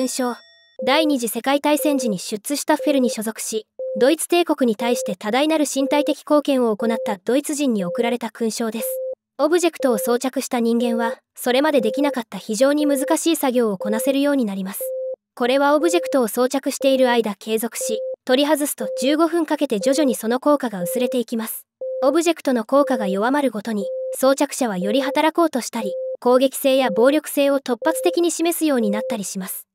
勲章第二次世界大戦時に出津したフェルに所属しドイツ帝国に対して多大なる身体的貢献を行ったドイツ人に贈られた勲章ですオブジェクトを装着した人間はそれまでできなかった非常に難しい作業をこなせるようになりますこれはオブジェクトを装着している間継続し取り外すと15分かけて徐々にその効果が薄れていきますオブジェクトの効果が弱まるごとに装着者はより働こうとしたり攻撃性や暴力性を突発的に示すようになったりします